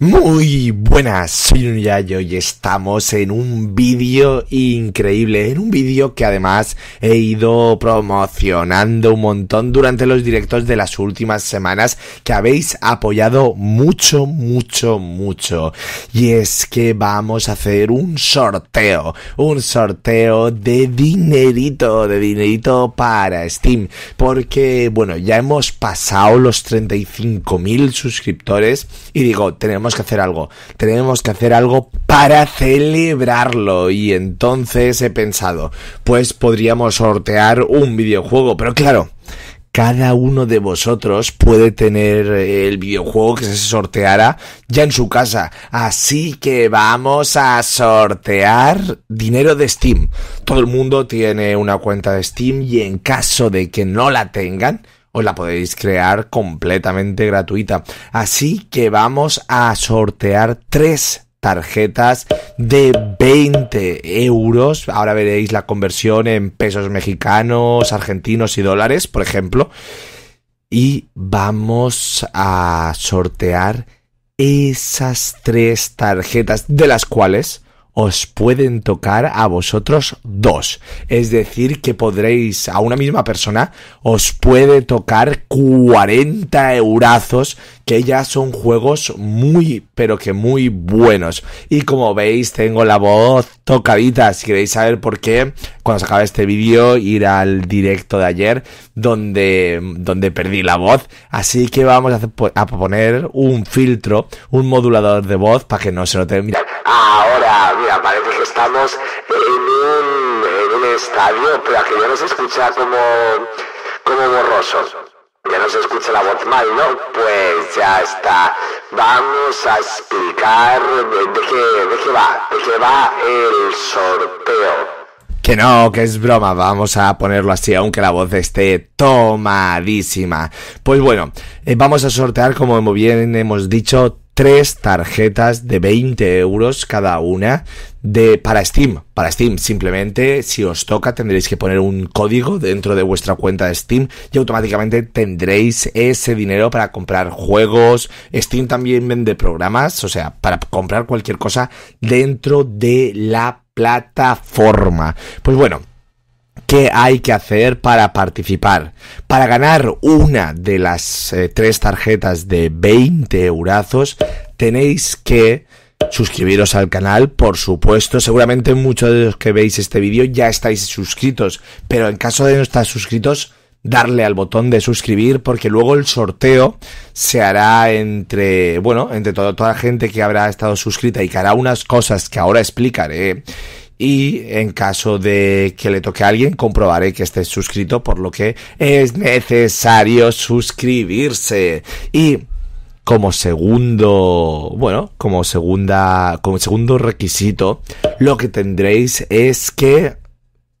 Muy buenas, soy Nuyayo y estamos en un vídeo increíble, en un vídeo que además he ido promocionando un montón durante los directos de las últimas semanas que habéis apoyado mucho, mucho, mucho. Y es que vamos a hacer un sorteo, un sorteo de dinerito, de dinerito para Steam, porque bueno, ya hemos pasado los 35.000 suscriptores y digo, tenemos que hacer algo, tenemos que hacer algo para celebrarlo. Y entonces he pensado, pues podríamos sortear un videojuego, pero claro, cada uno de vosotros puede tener el videojuego que se sorteara ya en su casa. Así que vamos a sortear dinero de Steam. Todo el mundo tiene una cuenta de Steam y en caso de que no la tengan, os la podéis crear completamente gratuita. Así que vamos a sortear tres tarjetas de 20 euros. Ahora veréis la conversión en pesos mexicanos, argentinos y dólares, por ejemplo. Y vamos a sortear esas tres tarjetas, de las cuales os pueden tocar a vosotros dos. Es decir, que podréis, a una misma persona, os puede tocar 40 eurazos, que ya son juegos muy, pero que muy buenos. Y como veis, tengo la voz tocadita. Si queréis saber por qué, cuando se acabe este vídeo, ir al directo de ayer donde, donde perdí la voz. Así que vamos a, poner un filtro, un modulador de voz para que no se lo termine. Ahora, mira, parece que estamos en un, estadio, pero aquí ya no se escucha como, como borroso ya no se escucha la voz mal, ¿no? Pues ya está. Vamos a explicar qué, qué va, de qué va el sorteo. Que no, que es broma, vamos a ponerlo así, aunque la voz esté tomadísima. Pues bueno, eh, vamos a sortear, como bien hemos dicho, tres tarjetas de 20 euros cada una de para Steam. Para Steam, simplemente si os toca tendréis que poner un código dentro de vuestra cuenta de Steam y automáticamente tendréis ese dinero para comprar juegos. Steam también vende programas, o sea, para comprar cualquier cosa dentro de la plataforma. Pues bueno, ¿Qué hay que hacer para participar? Para ganar una de las eh, tres tarjetas de 20 eurazos, tenéis que suscribiros al canal, por supuesto. Seguramente muchos de los que veis este vídeo ya estáis suscritos, pero en caso de no estar suscritos, darle al botón de suscribir porque luego el sorteo se hará entre, bueno, entre toda toda la gente que habrá estado suscrita y que hará unas cosas que ahora explicaré. Y en caso de que le toque a alguien, comprobaré que esté suscrito, por lo que es necesario suscribirse. Y como segundo, bueno, como segunda, como segundo requisito, lo que tendréis es que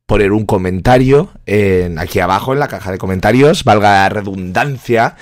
poner un comentario en, aquí abajo en la caja de comentarios, valga la redundancia,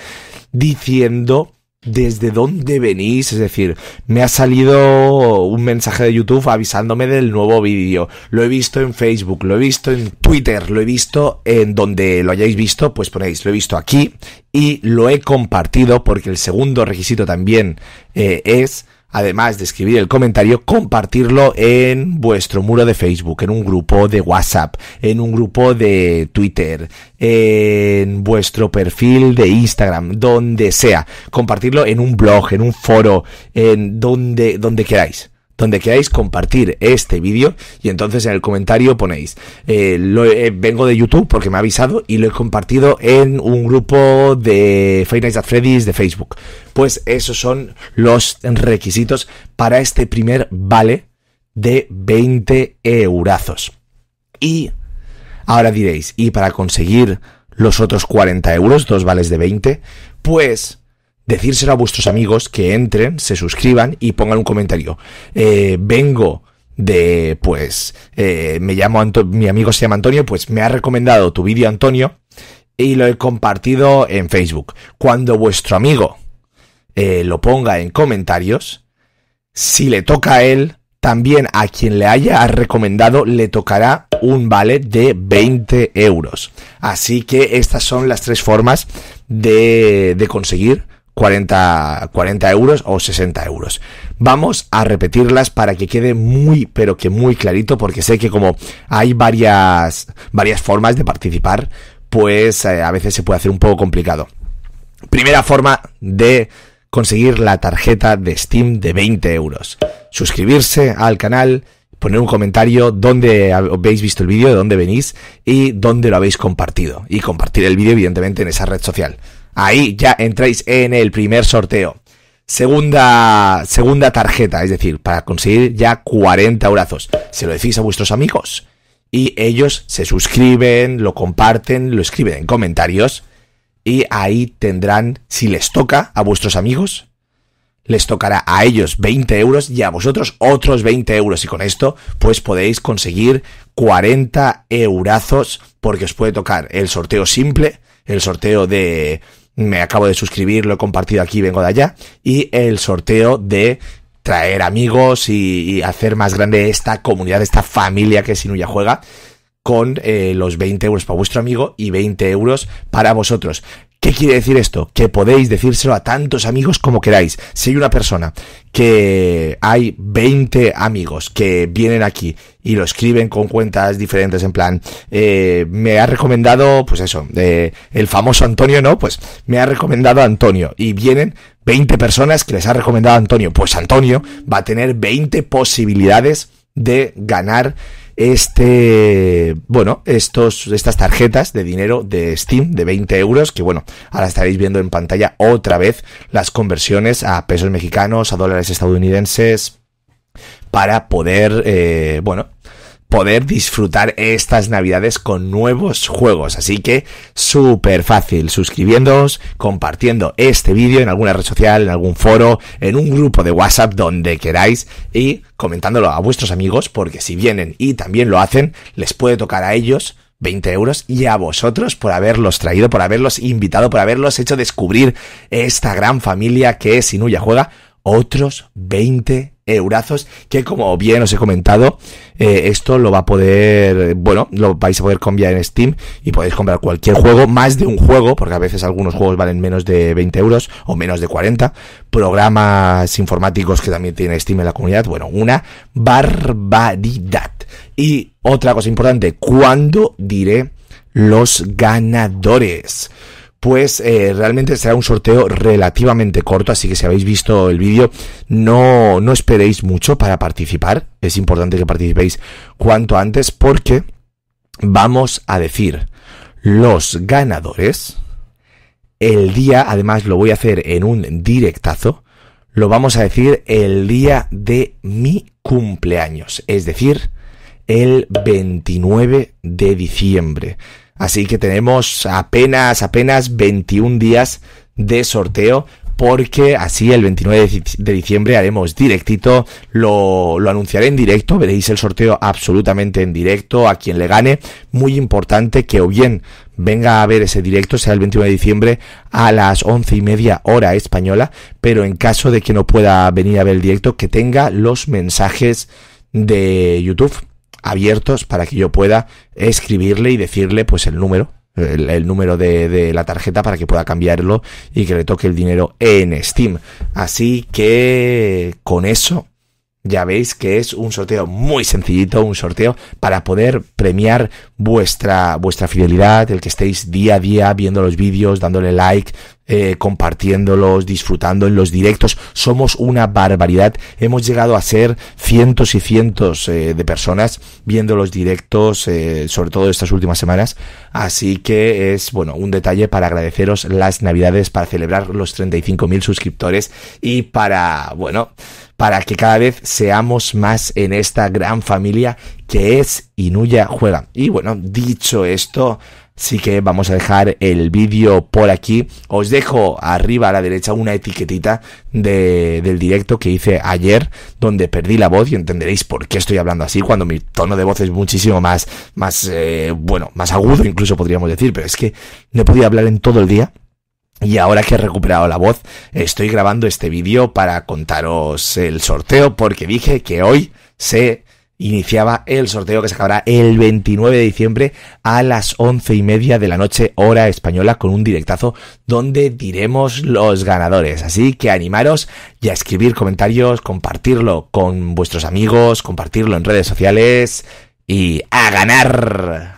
diciendo desde dónde venís, es decir, me ha salido un mensaje de YouTube avisándome del nuevo vídeo, lo he visto en Facebook, lo he visto en Twitter, lo he visto en donde lo hayáis visto, pues ponéis, lo he visto aquí y lo he compartido porque el segundo requisito también eh, es además de escribir el comentario, compartirlo en vuestro muro de Facebook, en un grupo de WhatsApp, en un grupo de Twitter, en vuestro perfil de Instagram, donde sea. Compartirlo en un blog, en un foro, en donde, donde queráis donde queráis compartir este vídeo y entonces en el comentario ponéis eh, lo, eh, vengo de YouTube porque me ha avisado y lo he compartido en un grupo de Five Nights at Freddy's de Facebook. Pues esos son los requisitos para este primer vale de 20 eurazos. Y ahora diréis, ¿y para conseguir los otros 40 euros, dos vales de 20? Pues decírselo a vuestros amigos que entren, se suscriban y pongan un comentario. Eh, vengo de, pues, eh, me llamo mi amigo se llama Antonio, pues me ha recomendado tu vídeo Antonio y lo he compartido en Facebook. Cuando vuestro amigo eh, lo ponga en comentarios, si le toca a él, también a quien le haya recomendado le tocará un vale de 20 euros. Así que estas son las tres formas de, de conseguir 40, 40 euros o 60 euros. Vamos a repetirlas para que quede muy, pero que muy clarito, porque sé que como hay varias, varias formas de participar, pues eh, a veces se puede hacer un poco complicado. Primera forma de conseguir la tarjeta de Steam de 20 euros. Suscribirse al canal, poner un comentario donde habéis visto el vídeo, de dónde venís y dónde lo habéis compartido. Y compartir el vídeo, evidentemente, en esa red social. Ahí ya entráis en el primer sorteo. Segunda, segunda tarjeta, es decir, para conseguir ya 40 eurazos. Se lo decís a vuestros amigos y ellos se suscriben, lo comparten, lo escriben en comentarios y ahí tendrán, si les toca a vuestros amigos, les tocará a ellos 20 euros y a vosotros otros 20 euros. Y con esto, pues podéis conseguir 40 eurazos porque os puede tocar el sorteo simple, el sorteo de me acabo de suscribir, lo he compartido aquí, vengo de allá, y el sorteo de traer amigos y, hacer más grande esta comunidad, esta familia que Sinuya juega con eh, los 20 euros para vuestro amigo y 20 euros para vosotros. ¿Qué quiere decir esto? Que podéis decírselo a tantos amigos como queráis. Si hay una persona que hay 20 amigos que vienen aquí y lo escriben con cuentas diferentes en plan, eh, me ha recomendado, pues eso, eh, el famoso Antonio, ¿no? Pues me ha recomendado Antonio y vienen 20 personas que les ha recomendado Antonio. Pues Antonio va a tener 20 posibilidades de ganar este, bueno, estos, estas tarjetas de dinero de Steam de 20 euros, que bueno, ahora estaréis viendo en pantalla otra vez las conversiones a pesos mexicanos, a dólares estadounidenses, para poder, eh, bueno, poder disfrutar estas navidades con nuevos juegos. Así que súper fácil, suscribiéndoos, compartiendo este vídeo en alguna red social, en algún foro, en un grupo de WhatsApp, donde queráis y comentándolo a vuestros amigos, porque si vienen y también lo hacen, les puede tocar a ellos 20 euros y a vosotros por haberlos traído, por haberlos invitado, por haberlos hecho descubrir esta gran familia que es Inuya Juega otros 20 eurazos que como bien os he comentado eh, esto lo va a poder bueno lo vais a poder cambiar en Steam y podéis comprar cualquier juego más de un juego porque a veces algunos juegos valen menos de 20 euros o menos de 40 programas informáticos que también tiene Steam en la comunidad bueno una barbaridad y otra cosa importante ¿cuándo diré los ganadores? pues eh, realmente será un sorteo relativamente corto, así que si habéis visto el vídeo, no, no esperéis mucho para participar. Es importante que participéis cuanto antes porque vamos a decir los ganadores. El día, además lo voy a hacer en un directazo, lo vamos a decir el día de mi cumpleaños, es decir, el 29 de diciembre. Así que tenemos apenas, apenas 21 días de sorteo porque así el 29 de diciembre haremos directito, lo, lo, anunciaré en directo, veréis el sorteo absolutamente en directo, a quien le gane, muy importante que o bien venga a ver ese directo, sea el 29 de diciembre a las 11 y media hora española, pero en caso de que no pueda venir a ver el directo, que tenga los mensajes de YouTube abiertos para que yo pueda escribirle y decirle pues el número, el, número de, de, la tarjeta para que pueda cambiarlo y que le toque el dinero en Steam. Así que con eso ya veis que es un sorteo muy sencillito, un sorteo para poder premiar vuestra, vuestra fidelidad, el que estéis día a día viendo los vídeos, dándole like, eh, compartiéndolos, disfrutando en los directos. Somos una barbaridad. Hemos llegado a ser cientos y cientos eh, de personas viendo los directos, eh, sobre todo estas últimas semanas. Así que es, bueno, un detalle para agradeceros las navidades, para celebrar los 35.000 suscriptores y para, bueno, para que cada vez seamos más en esta gran familia que es Inuya Juega. Y bueno, dicho esto, Así que vamos a dejar el vídeo por aquí. Os dejo arriba a la derecha una etiquetita del directo que hice ayer, donde perdí la voz y entenderéis por qué estoy hablando así, cuando mi tono de voz es muchísimo más, más, eh, bueno, más agudo incluso podríamos decir, pero es que no podía hablar en todo el día. Y ahora que he recuperado la voz, estoy grabando este vídeo para contaros el sorteo porque dije que hoy se iniciaba el sorteo que se acabará el 29 de diciembre a las once y media de la noche hora española con un directazo donde diremos los ganadores. Así que animaros y a escribir comentarios, compartirlo con vuestros amigos, compartirlo en redes sociales y a ganar.